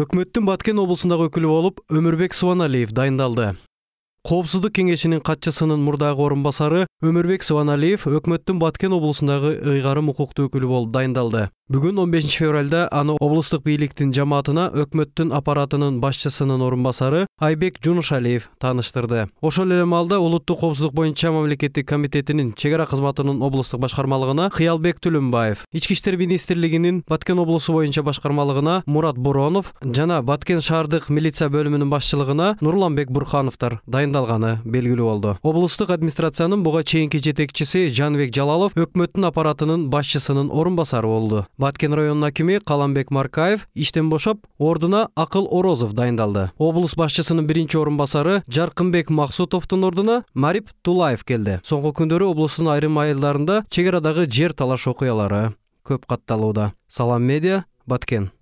үкіметтің баткен облысындағы өкілі болып өмірбек суаналиев дайындалды коопсуздук кеңешинин катчысынын мурдагы орынбасары өмүрбек сыбаналиев өкмөттүн баткен облусундагы ыйгарым укуктуу өкүлү болуп дайындалды бүгүн он бешинчи февралда аны облустук бийликтин жамаатына өкмөттүн аппаратынын башчысынын орун басары айбек жунушалиев тааныштырды ошол эле маалда улуттук коопсуздук боюнча мамлекеттик комитетинин чек ара кызматынын облустук башкармалыгына кыялбек түлөнбаев ички иштер министрлигинин баткен облусу боюнча башкармалыгына мурат боронов жана баткен шаардык милиция бөлүмүнүн башчылыгына нурланбек бурхановдор дайындалды тайындалганы белгилүү болду облустук администрациянын буга чейинки жетекчиси жанбек жалалов өкмөттүн аппаратынын башчысынын орун басары болду баткен районунун акими каламбек маркаев иштен бошоп ордуна акыл орозов дайындалды облус башчысынын биринчи орун басары жаркынбек максутовдун ордуна марип тулаев келди соңку күндөрү облустун айрым айылдарында чек арадагы жер талаш окуялары көп катталууда салам медиа баткен